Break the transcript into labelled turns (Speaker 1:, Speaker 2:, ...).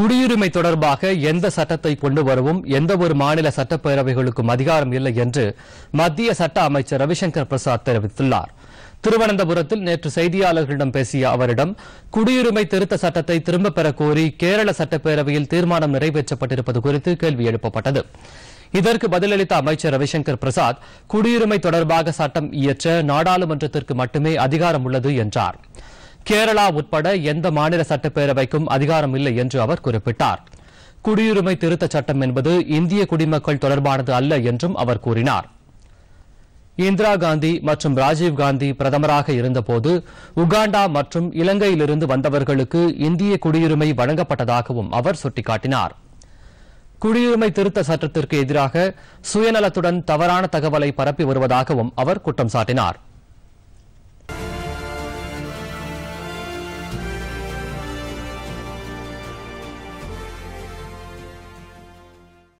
Speaker 1: குடியுரிமை தொடர்பாக எந்த சட்டத்தை கொண்டு வரவும் எந்த ஒரு மாநில சட்டப்பேரவைகளுக்கும் அதிகாரம் இல்லை என்று மத்திய சட்ட அமைச்சர் ரவிசங்கர் பிரசாத் தெரிவித்துள்ளார் திருவனந்தபுரத்தில் நேற்று செய்தியாளர்களிடம் பேசிய அவரிடம் குடியுரிமை திருத்த சட்டத்தை திரும்பப் பெற கோரி கேரள சட்டப்பேரவையில் தீர்மானம் நிறைவேற்றப்பட்டிருப்பது குறித்து கேள்வி எழுப்பப்பட்டது இதற்கு பதிலளித்த அமைச்சர் ரவிசங்கர் பிரசாத் குடியுரிமை தொடர்பாக சட்டம் இயற்ற நாடாளுமன்றத்திற்கு மட்டுமே அதிகாரம் உள்ளது என்றாா் கேரளா உட்பட எந்த மாநில சட்டப்பேரவைக்கும் அதிகாரம் இல்லை என்று அவர் குறிப்பிட்டார் குடியுரிமை திருத்தச் சட்டம் என்பது இந்திய குடிமக்கள் தொடர்பானது அல்ல என்றும் அவர் கூறினார் இந்திரா காந்தி மற்றும் ராஜீவ் காந்தி பிரதமராக இருந்தபோது உகாண்டா மற்றும் இலங்கையிலிருந்து வந்தவர்களுக்கு இந்திய குடியுரிமை வழங்கப்பட்டதாகவும் அவர் சுட்டிக்காட்டினார் குடியுரிமை திருத்த சட்டத்திற்கு எதிராக சுயநலத்துடன் தவறான தகவலை பரப்பி வருவதாகவும் அவர் குற்றம் சாட்டினாா்